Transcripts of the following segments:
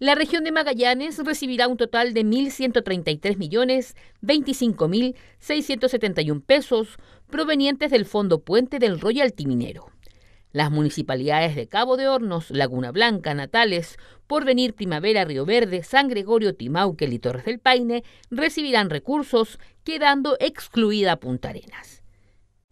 La región de Magallanes recibirá un total de 1.133.025.671 millones pesos provenientes del Fondo Puente del Royal Timinero. Las municipalidades de Cabo de Hornos, Laguna Blanca, Natales, Porvenir, Primavera, Río Verde, San Gregorio, Timauquel y Torres del Paine recibirán recursos, quedando excluida Punta Arenas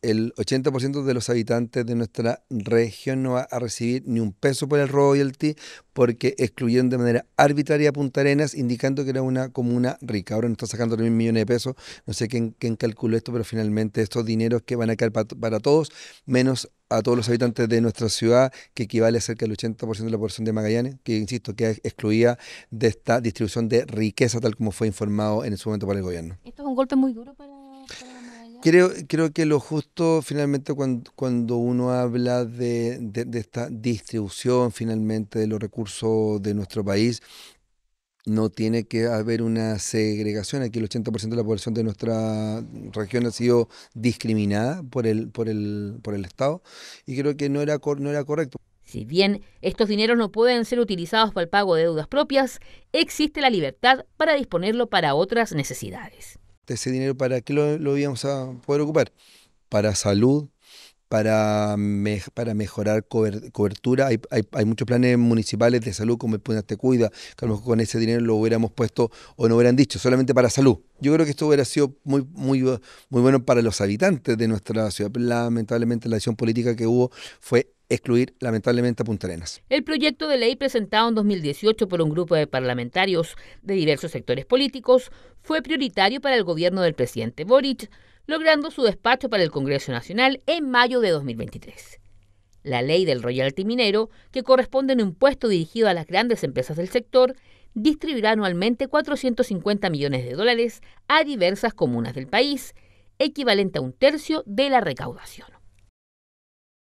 el 80% de los habitantes de nuestra región no va a recibir ni un peso por el royalty porque excluyeron de manera arbitraria Punta Arenas, indicando que era una comuna rica. Ahora nos está sacando 3 millones de pesos. No sé quién, calculó esto, pero finalmente estos dineros que van a caer para, todos, menos a todos los habitantes de nuestra ciudad, que equivale a cerca del 80% de la población de Magallanes, que insisto, que excluía de esta distribución de riqueza tal como fue informado en su momento para el gobierno. Esto es un golpe muy duro para Creo, que lo justo finalmente cuando, uno habla de, esta distribución finalmente de los recursos de nuestro país, no tiene que haber una segregación. Aquí el 80% de la población de nuestra región ha sido discriminada por el, por el, por el Estado y creo que no era, no era correcto. Si bien estos dineros no pueden ser utilizados para el pago de deudas propias, existe la libertad para disponerlo para otras necesidades ese dinero, ¿para qué lo, lo íbamos a poder ocupar? Para salud, para, para mejorar cobertura. Hay, muchos planes municipales de salud como el Te Cuida, que a lo mejor con ese dinero lo hubiéramos puesto o no hubieran dicho, solamente para salud. Yo creo que esto hubiera sido muy, muy, muy bueno para los habitantes de nuestra ciudad. Lamentablemente la decisión política que hubo fue excluir lamentablemente a Punta Arenas. El proyecto de ley presentado en 2018 por un grupo de parlamentarios de diversos sectores políticos fue prioritario para el gobierno del presidente Boric, logrando su despacho para el Congreso Nacional en mayo de 2023. La ley del royalty minero, que corresponde en un impuesto dirigido a las grandes empresas del sector, distribuirá anualmente 450 millones de dólares a diversas comunas del país, equivalente a un tercio de la recaudación.